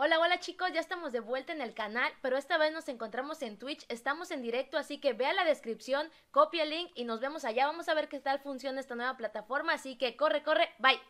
Hola, hola chicos, ya estamos de vuelta en el canal, pero esta vez nos encontramos en Twitch, estamos en directo, así que vea la descripción, copia el link y nos vemos allá. Vamos a ver qué tal funciona esta nueva plataforma, así que corre, corre, bye.